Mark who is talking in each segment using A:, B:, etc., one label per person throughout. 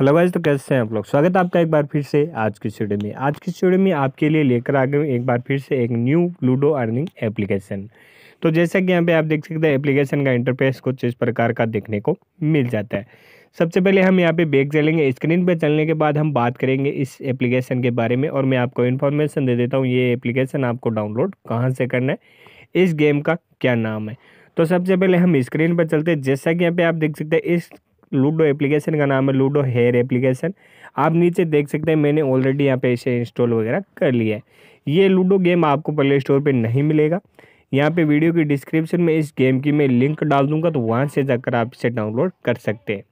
A: hello भाई तो कैसे हैं आप लोग स्वागत है आपका एक बार फिर से आज की स्टूडियो में आज की स्टूडियो में आपके लिए लेकर आ गए एक बार फिर से एक न्यू लूडो अर्निंग एप्लीकेशन तो जैसा कि यहाँ पे आप देख सकते हैं एप्लीकेशन का इंटरफेस कुछ इस प्रकार का देखने को मिल जाता है सबसे पहले हम यहाँ पे बैग चलेंगे स्क्रीन पे चलने के बाद हम बात करेंगे इस एप्लीकेशन के बारे में और मैं आपको इन्फॉर्मेशन दे देता हूँ ये एप्लीकेशन आपको डाउनलोड कहाँ से करना है इस गेम का क्या नाम है तो सबसे पहले हम स्क्रीन पर चलते हैं जैसा कि यहाँ पे आप देख सकते हैं इस लूडो एप्लीकेशन का नाम है लूडो हेयर एप्लीकेशन आप नीचे देख सकते हैं मैंने ऑलरेडी यहाँ पे इसे इंस्टॉल वगैरह कर लिया है ये लूडो गेम आपको प्ले स्टोर पर नहीं मिलेगा यहाँ पे वीडियो की डिस्क्रिप्शन में इस गेम की मैं लिंक डाल दूंगा तो वहाँ से जाकर आप इसे डाउनलोड कर सकते हैं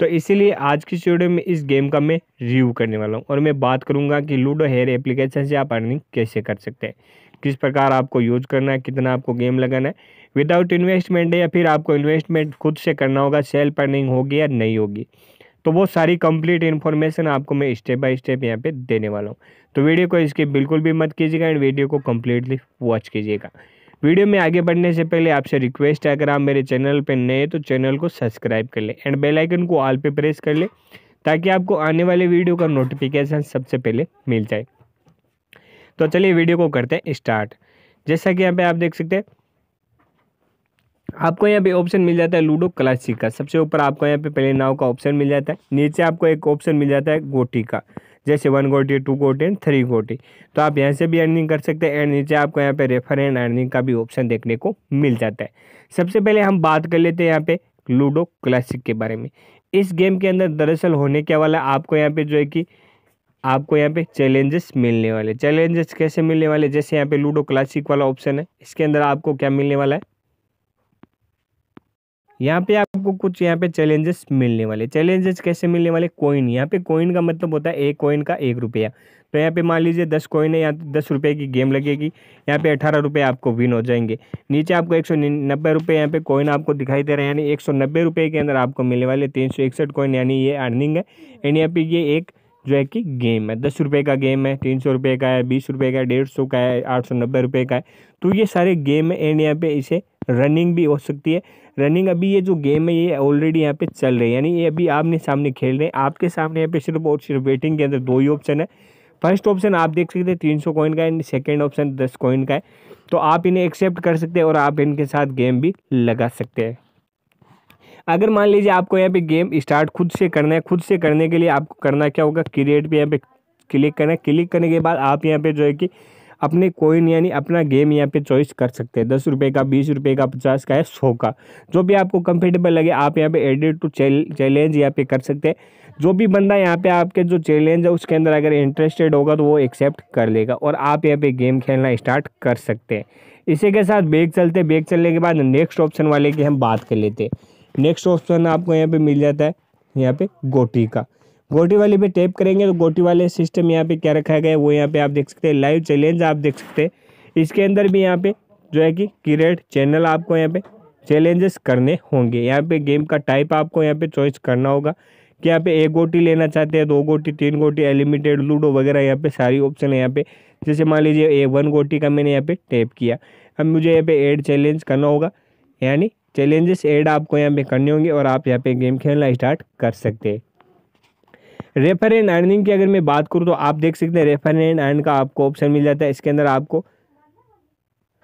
A: तो इसीलिए आज की वीडियो में इस गेम का मैं रिव्यू करने वाला हूँ और मैं बात करूँगा कि लूडो हेयर एप्लीकेशन से आप अर्निंग कैसे कर सकते हैं किस प्रकार आपको यूज करना है कितना आपको गेम लगाना है विदाउट इन्वेस्टमेंट है या फिर आपको इन्वेस्टमेंट खुद से करना होगा सेल्फ अर्निंग होगी या नहीं होगी तो वो सारी कंप्लीट इन्फॉर्मेशन आपको मैं स्टेप बाय स्टेप यहाँ पे देने वाला हूँ तो वीडियो को इसके बिल्कुल भी मत कीजिएगा एंड वीडियो को कम्प्लीटली वॉच कीजिएगा वीडियो में आगे बढ़ने से पहले आपसे रिक्वेस्ट है अगर आप मेरे चैनल पर नए तो चैनल को सब्सक्राइब कर लें एंड बेलाइकन को ऑल पर प्रेस कर लें ताकि आपको आने वाले वीडियो का नोटिफिकेशन सबसे पहले मिल जाए तो चलिए वीडियो को करते हैं स्टार्ट जैसा कि यहाँ पे आप देख सकते हैं आपको यहाँ पे ऑप्शन मिल जाता है लूडो क्लासिक का सबसे ऊपर आपको यहाँ पे पहले नाव का ऑप्शन मिल जाता है नीचे आपको एक ऑप्शन मिल जाता है गोटी का जैसे वन गोटी टू गोटी एंड थ्री गोटी तो आप यहाँ से भी अर्निंग कर सकते हैं एंड नीचे आपको यहाँ पे रेफर एंड अर्निंग का भी ऑप्शन देखने को मिल जाता है सबसे पहले हम बात कर लेते हैं यहाँ पे लूडो क्लासिक के बारे में इस गेम के अंदर दरअसल होने क्या वाला आपको यहाँ पे जो है कि आपको यहाँ पे चैलेंजेस मिलने वाले चैलेंजेस कैसे मिलने वाले जैसे यहाँ पे लूडो क्लासिक वाला ऑप्शन है इसके अंदर आपको क्या मिलने वाला है यहाँ पे आपको कुछ यहाँ पे चैलेंजेस मिलने वाले चैलेंजेस कैसे मिलने वाले कोइन यहाँ पे कोइन का मतलब होता है एक कोइन का एक रुपया तो यहाँ पे मान लीजिए दस कोइन है यहाँ दस रुपये की गेम लगेगी यहाँ पे अठारह रुपये आपको विन हो जाएंगे नीचे आपको एक सौ नब्बे रुपये यहाँ पे कोइन आपको दिखाई दे रहे हैं यानी एक सौ नब्बे रुपये के अंदर आपको मिलने वाले तीन सौ इकसठ कोइन यानी ये अर्निंग है एंड यहाँ पे ये एक जो है कि गेम है दस रुपये का गेम है तीन सौ रुपये का है बीस रुपये का है डेढ़ सौ का है आठ सौ नब्बे रुपये का है तो ये सारे गेम है एंड यहाँ पे इसे रनिंग भी हो सकती है रनिंग अभी ये जो गेम है ये ऑलरेडी यहाँ पे चल रही है यानी ये अभी आपने सामने खेल रहे हैं आपके सामने यहाँ पे सिर्फ और सिर्फ वेटिंग के अंदर दो ही ऑप्शन है फर्स्ट ऑप्शन आप देख सकते हैं तीन सौ कॉइन का एंड सेकेंड ऑप्शन दस कॉइन का है तो आप इन्हें एक्सेप्ट कर सकते हैं और आप इनके साथ गेम भी लगा सकते हैं अगर मान लीजिए आपको यहाँ पे गेम स्टार्ट खुद से करना है खुद से करने के लिए आपको करना क्या होगा क्रिएट पे यहाँ पे क्लिक करना है क्लिक करने के बाद आप यहाँ पे जो है कि अपने कोइन यानी अपना गेम यहाँ पे चॉइस कर सकते हैं दस रुपये का बीस रुपये का पचास का है सौ का जो भी आपको कंफर्टेबल लगे आप यहाँ पे एडिट टू चैलेंज यहाँ पे कर सकते हैं जो भी बंदा यहाँ पे आपके जो चैलेंज है उसके अंदर अगर इंटरेस्टेड होगा तो वो एक्सेप्ट कर लेगा और आप यहाँ पे गेम खेलना स्टार्ट कर सकते हैं इसी के साथ बेग चलते बेग चलने के बाद नेक्स्ट ऑप्शन वाले की हम बात कर लेते हैं नेक्स्ट ऑप्शन आपको यहाँ पे मिल जाता है यहाँ पे गोटी का गोटी वाले पे टैप करेंगे तो गोटी वाले सिस्टम यहाँ पे क्या रखा गया है वो यहाँ पे आप देख सकते हैं लाइव चैलेंज आप देख सकते हैं इसके अंदर भी यहाँ पे जो है कि क्रिएट चैनल आपको यहाँ पे चैलेंजेस करने होंगे यहाँ पे गेम का टाइप आपको यहाँ पे चॉइस करना होगा कि यहाँ पे एक गोटी लेना चाहते हैं दो गोटी तीन गोटी एलिमिटेड लूडो वगैरह यहाँ पे सारी ऑप्शन है यहाँ पे जैसे मान लीजिए ए वन गोटी का मैंने यहाँ पे टैप किया अब मुझे यहाँ पे एड चैलेंज करना होगा यानी चैलेंजेस एड आपको यहाँ पे करने होंगे और आप यहाँ पे गेम खेलना स्टार्ट कर सकते हैं रेफर एंड अर्निंग की अगर मैं बात करूँ तो आप देख सकते हैं रेफर एंड अर्न का आपको ऑप्शन मिल जाता है इसके अंदर आपको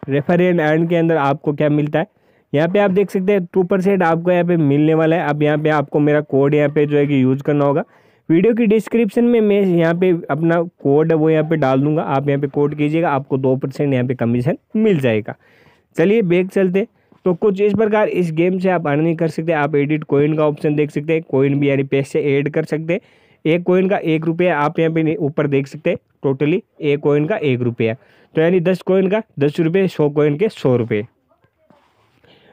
A: रेफर एंड अर्न के अंदर आपको क्या मिलता है यहाँ पे आप देख सकते हैं टू परसेंट आपको यहाँ पे मिलने वाला है अब यहाँ पे आपको मेरा कोड यहाँ पे जो है कि यूज़ करना होगा वीडियो की डिस्क्रिप्शन में मैं यहाँ पे अपना कोड वो यहाँ पे डाल दूंगा आप यहाँ पे कोड कीजिएगा आपको दो परसेंट यहाँ पे कमीशन मिल जाएगा चलिए बैग चलते तो कुछ इस प्रकार इस गेम से आप अर्न नहीं कर सकते आप एडिट कोइन का ऑप्शन देख सकते हैं कोइन भी यानी पैसे ऐड कर सकते हैं एक कोइन का एक रुपया आप यहाँ पे ऊपर देख सकते हैं टोटली एक कोइन का एक रुपया तो यानी दस कोइन का दस रुपये सौ कोइन के सौ रुपये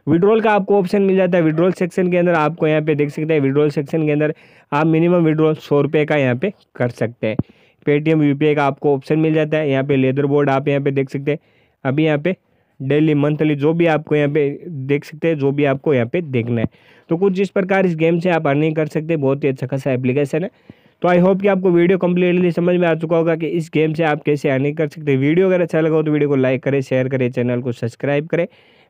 A: विड्रॉल का आपको ऑप्शन मिल जाता है विड्रॉल सेक्शन के अंदर आपको यहाँ पे देख सकते हैं विड्रॉल सेक्शन के अंदर आप मिनिमम विड्रॉल सौ रुपये का यहाँ पे कर सकते हैं पेटीएम यू का आपको ऑप्शन मिल जाता है यहाँ पे लेदर बोर्ड आप यहाँ पे देख सकते हैं अभी यहाँ पे डेली मंथली जो भी आपको यहाँ पे देख सकते हैं जो भी आपको यहाँ पे देखना है तो कुछ जिस प्रकार इस गेम से आप अर्निंग कर सकते हैं बहुत ही अच्छा खासा एप्लीकेशन है तो आई होप कि आपको वीडियो कम्प्लीटली समझ में आ चुका होगा कि इस गेम से आप कैसे अर्निंग कर सकते हैं वीडियो अगर अच्छा लगा हो तो वीडियो को लाइक करें शेयर करें चैनल को सब्सक्राइब करें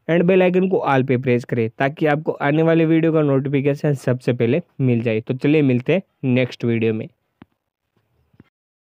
A: एंड बेल आइकन को ऑल पे प्रेस करें ताकि आपको आने वाले वीडियो का नोटिफिकेशन सबसे पहले मिल जाए तो चलिए मिलते हैं नेक्स्ट वीडियो में